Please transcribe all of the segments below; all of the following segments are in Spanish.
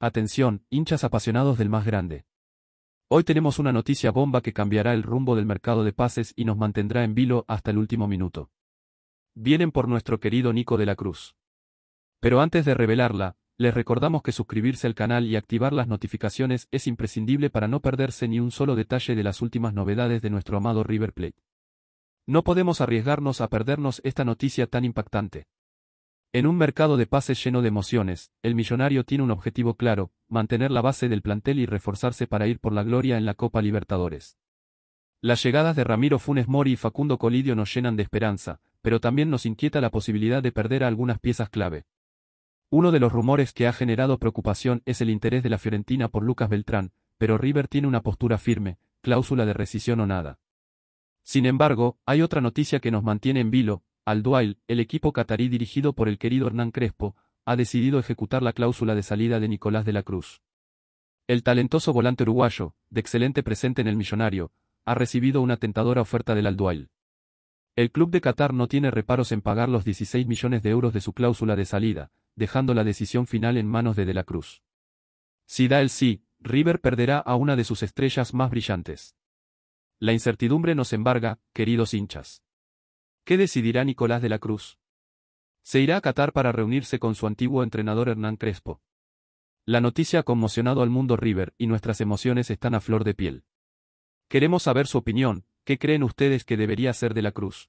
Atención, hinchas apasionados del más grande. Hoy tenemos una noticia bomba que cambiará el rumbo del mercado de pases y nos mantendrá en vilo hasta el último minuto. Vienen por nuestro querido Nico de la Cruz. Pero antes de revelarla, les recordamos que suscribirse al canal y activar las notificaciones es imprescindible para no perderse ni un solo detalle de las últimas novedades de nuestro amado River Plate. No podemos arriesgarnos a perdernos esta noticia tan impactante. En un mercado de pases lleno de emociones, el millonario tiene un objetivo claro, mantener la base del plantel y reforzarse para ir por la gloria en la Copa Libertadores. Las llegadas de Ramiro Funes Mori y Facundo Colidio nos llenan de esperanza, pero también nos inquieta la posibilidad de perder algunas piezas clave. Uno de los rumores que ha generado preocupación es el interés de la Fiorentina por Lucas Beltrán, pero River tiene una postura firme, cláusula de rescisión o nada. Sin embargo, hay otra noticia que nos mantiene en vilo, al-Dual, el equipo catarí dirigido por el querido Hernán Crespo, ha decidido ejecutar la cláusula de salida de Nicolás de la Cruz. El talentoso volante uruguayo, de excelente presente en el millonario, ha recibido una tentadora oferta del Alduail. El club de Qatar no tiene reparos en pagar los 16 millones de euros de su cláusula de salida, dejando la decisión final en manos de De la Cruz. Si da el sí, River perderá a una de sus estrellas más brillantes. La incertidumbre nos embarga, queridos hinchas. ¿Qué decidirá Nicolás de la Cruz? Se irá a Qatar para reunirse con su antiguo entrenador Hernán Crespo. La noticia ha conmocionado al mundo River y nuestras emociones están a flor de piel. Queremos saber su opinión, ¿qué creen ustedes que debería hacer de la Cruz?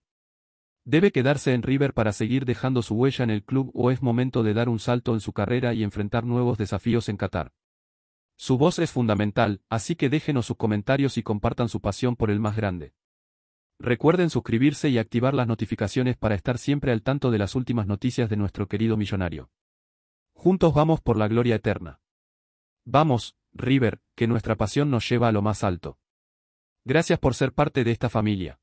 ¿Debe quedarse en River para seguir dejando su huella en el club o es momento de dar un salto en su carrera y enfrentar nuevos desafíos en Qatar? Su voz es fundamental, así que déjenos sus comentarios y compartan su pasión por el más grande. Recuerden suscribirse y activar las notificaciones para estar siempre al tanto de las últimas noticias de nuestro querido millonario. Juntos vamos por la gloria eterna. Vamos, River, que nuestra pasión nos lleva a lo más alto. Gracias por ser parte de esta familia.